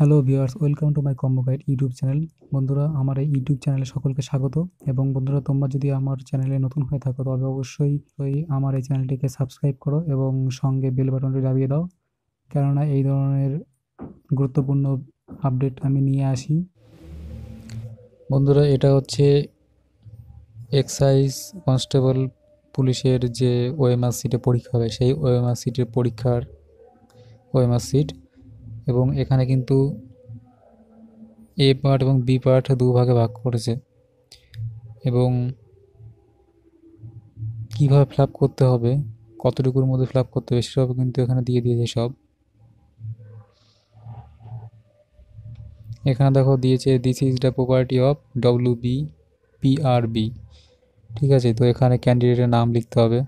hello viewers welcome to my combo guide YouTube channel বন্ধুরা আমার এই ইউটিউব চ্যানেলে সকলকে স্বাগত এবং বন্ধুরা তোমরা যদি আমার চ্যানেলে নতুন হয়ে থাকো তবে অবশ্যই ওই আমার এই চ্যানেলটিকে সাবস্ক্রাইব করো এবং সঙ্গে বেল বাটনটি দাবিয়ে দাও কেননা এই ধরনের গুরুত্বপূর্ণ আপডেট আমি নিয়ে আসি বন্ধুরা এটা হচ্ছে এক্সাইজ কনস্টেবল পুলিশের যে ওএমআর সিটে পরীক্ষা হবে সেই ওএমআর সিটের পরীক্ষার ওএমআর সিট এবং এখানে কিন্তু এ পার্ট এবং বি পার্ট দুভাগে ভাগ করেছে এবং কীভাবে ফ্লাপ করতে হবে কতটুকুর মধ্যে ফ্লাপ করতে হবে সেসব কিন্তু এখানে দিয়ে দিয়েছে সব এখানে দেখো দিয়েছে this is the property of W B B ঠিক আছে তো এখানে ক্যান্ডিডেটের নাম লিখতে হবে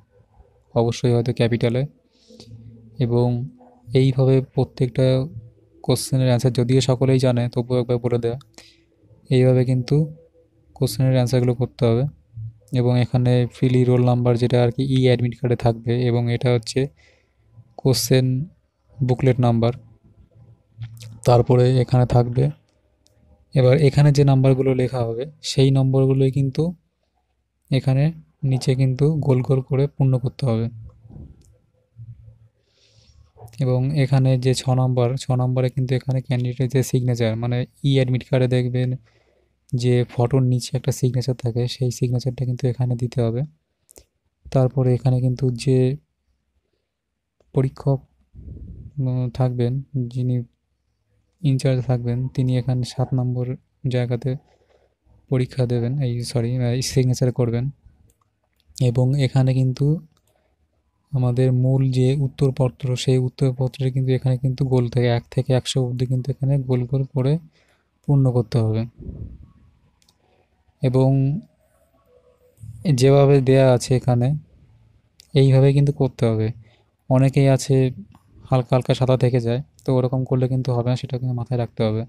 অবশ্যই হয়তো ক্যাপিটালে এবং এইভাবে প্রত্যেকটা কোশ্চেনের অ্যান্সার যদিও সকলেই জানে তবুও একবার বলে দেওয়া এইভাবে কিন্তু কোশ্চেনের অ্যান্সারগুলো করতে হবে এবং এখানে ফ্রিলি রোল নাম্বার যেটা আর কি ই অ্যাডমিট কার্ডে থাকবে এবং এটা হচ্ছে কোশ্চেন বুকলেট নাম্বার তারপরে এখানে থাকবে এবার এখানে যে নাম্বারগুলো লেখা হবে সেই নম্বরগুলোই কিন্তু এখানে নিচে কিন্তু গোল গোল করে পূর্ণ করতে হবে এবং এখানে যে ছ নম্বর ছ নম্বরে কিন্তু এখানে ক্যান্ডিডেটের যে সিগনেচার মানে ই অ্যাডমিট কার্ডে দেখবেন যে ফটোর নিচে একটা সিগনেচার থাকে সেই সিগনেচারটা কিন্তু এখানে দিতে হবে তারপরে এখানে কিন্তু যে পরীক্ষক থাকবেন যিনি ইনচার্জ থাকবেন তিনি এখানে সাত নম্বর জায়গাতে পরীক্ষা দেবেন এই সরি সিগনেচার করবেন এবং এখানে কিন্তু আমাদের মূল যে উত্তরপত্র সেই উত্তরপত্রে কিন্তু এখানে কিন্তু গোল থেকে এক থেকে একশো অবধি কিন্তু এখানে গোল গোল করে পূর্ণ করতে হবে এবং যেভাবে দেয়া আছে এখানে এইভাবে কিন্তু করতে হবে অনেকেই আছে হালকা হালকা সাদা থেকে যায় তো ওরকম করলে কিন্তু হবে না সেটা কিন্তু মাথায় রাখতে হবে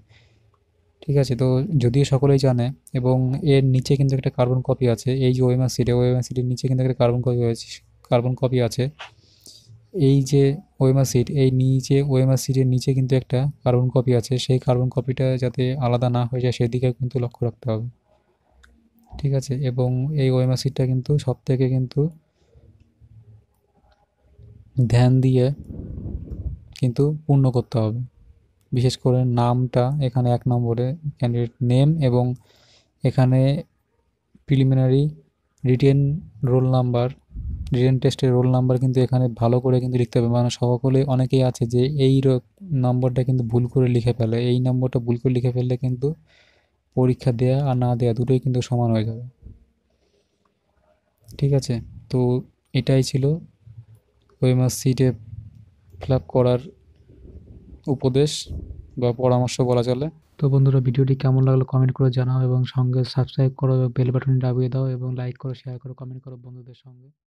ঠিক আছে তো যদিও সকলেই জানে এবং এর নিচে কিন্তু একটা কার্বন কপি আছে এই যে ওএমএস সিটে ওএমএস সিটির নিচে কিন্তু একটা কার্বন কপি হয়েছে কার্বন কপি আছে এই যে ওয়েমা সিট এই নিচে ওয়েমা সিটের নিচে কিন্তু একটা কার্বন কপি আছে সেই কার্বন কপিটা যাতে আলাদা না হয়ে যায় সেদিকে কিন্তু লক্ষ্য রাখতে হবে ঠিক আছে এবং এই ওয়েমা সিটটা কিন্তু সব থেকে কিন্তু ধ্যান দিয়ে কিন্তু পূর্ণ করতে হবে বিশেষ করে নামটা এখানে এক নম্বরে ক্যান্ডিডেট নেম এবং এখানে preliminary written roll number written টেস্টের রোল নাম্বার কিন্তু এখানে ভালো করে কিন্তু লিখতে হবে মানে সকলে অনেকেই আছে যে এই নম্বরটা কিন্তু ভুল করে লিখে ফেলে এই নম্বরটা ভুল করে লিখে ফেললে কিন্তু পরীক্ষা দেয়া আর না দেয়া দুটোই কিন্তু সমান হয়ে যাবে ঠিক আছে তো এটাই ছিল ওয়েমাস সিটে ফিল করার উপদেশ বা পরামর্শ বলা চলে তো বন্ধুরা ভিডিওটি কেমন লাগলো কমেন্ট করে জানাও এবং সঙ্গে সাবস্ক্রাইব করো বেল বাটনটি দাবিয়ে দাও এবং লাইক করো শেয়ার করো কমেন্ট করো বন্ধুদের সঙ্গে